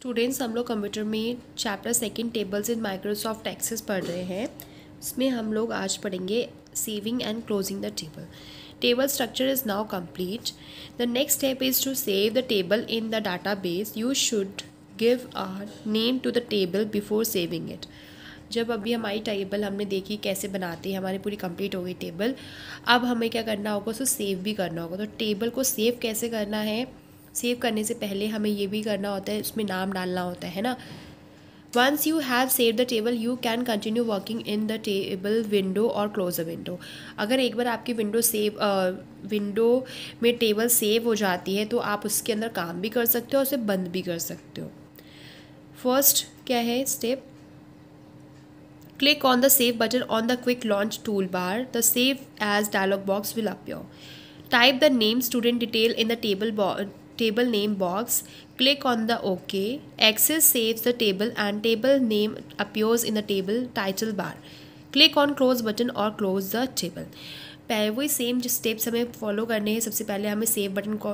Students हम लोग computer में chapter second tables in Microsoft Access पढ़ रहे हैं इसमें हम लोग आज पढ़ेंगे saving and closing the table structure is now now the next step is to save the table in the database you should give a name to the table before saving it जब अभी हमारी table हमने देखी कैसे बनाते हैं हमारी पूरी कंप्लीट हो गई टेबल अब हमें क्या करना होगा उसको सेव भी करना होगा तो टेबल को सेव कैसे करना है सेव करने से पहले हमें ये भी करना होता है उसमें नाम डालना होता है ना once you have save the table you can continue working in the table window और क्लोज अ विंडो अगर एक बार आपकी विंडो सेव विंडो में टेबल सेव हो जाती है तो आप उसके अंदर काम भी कर सकते हो और उसे बंद भी कर सकते हो फर्स्ट क्या है step click on the save button on the quick launch toolbar the save as dialog box will appear type the name student detail in the table table name box, click on the OK. Access saves the table and table name appears in the table title bar. Click on close button or close the table. पहले वही same जिस steps हमें follow करने हैं सबसे पहले हमें save button को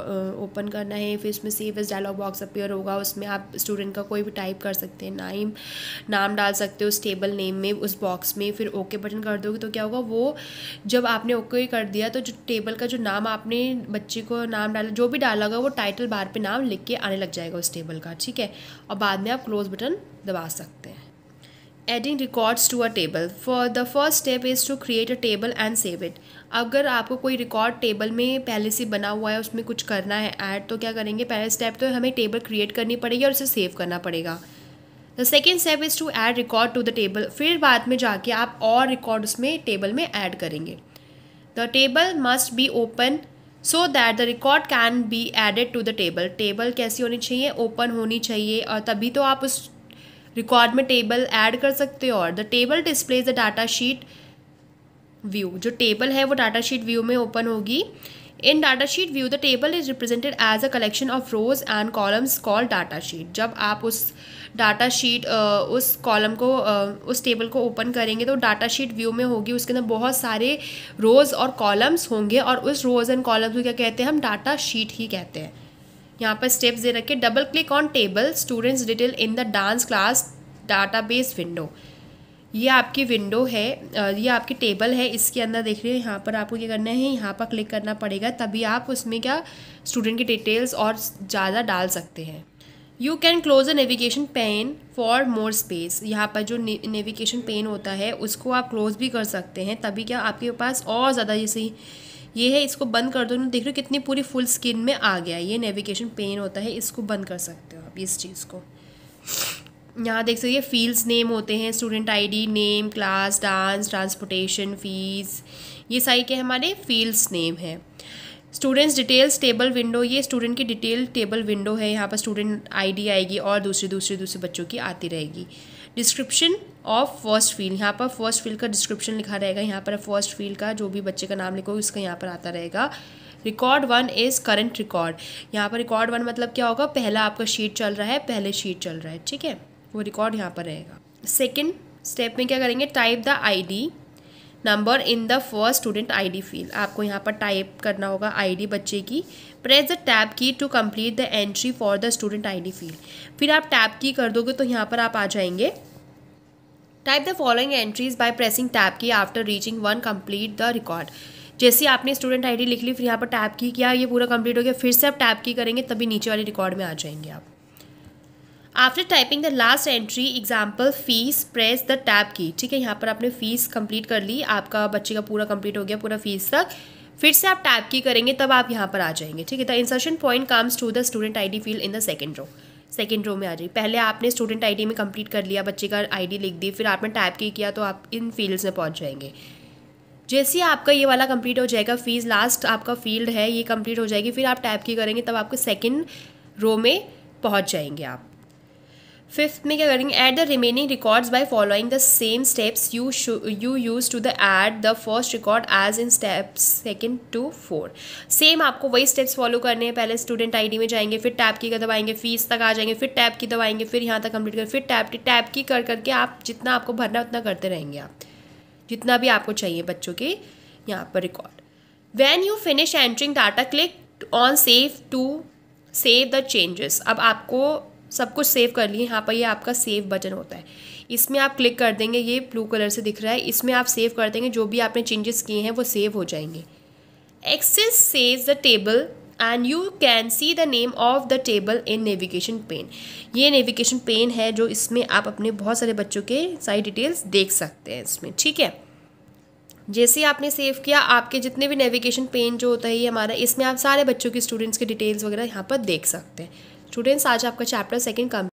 ओपन करना है फिर उसमें save as dialog box appear होगा उसमें आप स्टूडेंट का कोई भी टाइप कर सकते हैं नाइम नाम डाल सकते हो उस टेबल नेम में उस बॉक्स में फिर ओके बटन कर दोगे तो क्या होगा वो जब आपने ओके कर दिया तो जो टेबल का जो नाम आपने बच्चे को नाम डाला जो भी डाला होगा वो टाइटल बार पे नाम लिख के आने लग जाएगा उस टेबल का ठीक है और बाद में आप क्लोज बटन दबा सकते हैं adding records to a table for the first step is to create a table and save it अगर आपको कोई रिकॉर्ड टेबल में पहले से बना हुआ है उसमें कुछ करना है ऐड तो क्या करेंगे पहले स्टेप तो हमें टेबल क्रिएट करनी पड़ेगी और उसे सेव करना पड़ेगा the second step is to add record to the table फिर बाद में जाके आप और रिकॉर्ड उसमें टेबल में ऐड करेंगे the table must be open so that the record can be added to the table table कैसी होनी चाहिए ओपन होनी चाहिए और तभी तो आप उस रिकॉर्ड में टेबल ऐड कर सकते हो और the table display the datasheet view जो टेबल है वो डाटा शीट व्यू में ओपन होगी in datasheet view the table is represented as a collection of rows and columns call datasheet जब आप उस डाटा शीट उस column को उस टेबल को ओपन करेंगे तो डाटा शीट व्यू में होगी उसके अंदर बहुत सारे रोज़ और कॉलम्स होंगे और उस रोज़ एंड कॉलम्स को क्या कहते हैं हम डाटा शीट ही कहते हैं यहाँ पर स्टेप्स दे रखे double click on table students detail in the dance class database window ये आपकी विंडो है ये आपकी टेबल है इसके अंदर देख रहे हो यहाँ पर आपको क्या करना है यहाँ पर क्लिक करना पड़ेगा तभी आप उसमें क्या स्टूडेंट की डिटेल्स और ज़्यादा डाल सकते हैं you can close a navigation pane for more space यहाँ पर जो नेविगेशन पेन होता है उसको आप क्लोज भी कर सकते हैं तभी क्या आपके पास और ज़्यादा जैसे ये है इसको बंद कर दो तो देख रहे हो कितनी पूरी फुल स्किन में आ गया ये नेविगेशन पेन होता है इसको बंद कर सकते हो आप इस चीज़ को यहाँ देख सकते फील्ड्स नेम होते हैं student ID name class dance transportation fee ये सारी के हमारे फील्ड्स नेम है स्टूडेंट्स डिटेल्स टेबल विंडो ये स्टूडेंट की डिटेल टेबल विंडो है यहाँ पर स्टूडेंट आईडी आएगी और दूसरे दूसरे दूसरे बच्चों की आती रहेगी डिस्क्रिप्शन ऑफ फर्स्ट फील्ड यहाँ पर फर्स्ट फील्ड का डिस्क्रिप्शन लिखा रहेगा यहाँ पर फर्स्ट फील्ड का जो भी बच्चे का नाम लिखो उसका यहाँ पर आता रहेगा record one is current record यहाँ पर रिकॉर्ड वन मतलब क्या होगा पहला आपका शीट चल रहा है पहले शीट चल रहा है ठीक है वो रिकॉर्ड यहाँ पर रहेगा सेकेंड स्टेप में क्या करेंगे type the ID number in the first student ID field आपको यहाँ पर टाइप करना होगा आईडी बच्चे की press the tab key to complete the entry for the student ID field फिर आप टैब की कर दोगे तो यहाँ पर आप आ जाएंगे type the following entries by pressing tab key after reaching one complete the record जैसे आपने स्टूडेंट आईडी लिख ली फिर यहाँ पर टैप की किया ये पूरा कंप्लीट हो गया फिर से आप टैप की करेंगे तभी नीचे वाले रिकॉर्ड में आ जाएंगे आप after typing the last entry example fee press the tab key ठीक है यहाँ पर आपने फीस कंप्लीट कर ली आपका बच्चे का पूरा कंप्लीट हो गया पूरा फीस तक फिर से आप टैप की करेंगे तब आप यहाँ पर आ जाएंगे ठीक है the insertion point comes to the student ID field in the second row second row में आ जाइए पहले आपने स्टूडेंट आईडी में कंप्लीट कर लिया बच्चे का आईडी लिख दी फिर आपने टैप की किया तो आप इन फील्ड्स में पहुँच जाएंगे जैसे ही आपका ये वाला कंप्लीट हो जाएगा फीस लास्ट आपका फील्ड है ये कंप्लीट हो जाएगी फिर आप टैप की करेंगे तब आपको सेकेंड रो में पहुँच जाएंगे आप फिफ्थ में क्या करेंगे add the remaining records by following the same steps you you use to the add the first record as in steps second to four same आपको वही स्टेप्स फॉलो करने हैं पहले स्टूडेंट आईडी में जाएंगे फिर टैप की दबाएंगे फीस तक आ जाएंगे फिर टैप की दबाएंगे फिर यहाँ तक कंप्लीट करें फिर टैप टैप की कर करके आप जितना आपको भरना उतना करते रहेंगे आप जितना भी आपको चाहिए बच्चों के यहाँ पर record when you finish entering data click on save to save the changes अब आपको सब कुछ सेव कर लिए यहाँ पर ये आपका सेव बटन होता है इसमें आप क्लिक कर देंगे ये ब्लू कलर से दिख रहा है इसमें आप सेव कर देंगे जो भी आपने चेंजेस किए हैं वो सेव हो जाएंगे Access saves the table and you can see the name of the table in navigation pane ये नेविगेशन पेन है जो इसमें आप अपने बहुत सारे बच्चों के सारी डिटेल्स देख सकते हैं इसमें ठीक है जैसे आपने सेव किया आपके जितने भी नेविगेशन पेन जो होता है ये हमारा इसमें आप सारे बच्चों की स्टूडेंट्स के डिटेल्स वगैरह यहाँ पर देख सकते हैं स्टूडेंट्स आज आपका चैप्टर सेकेंड कम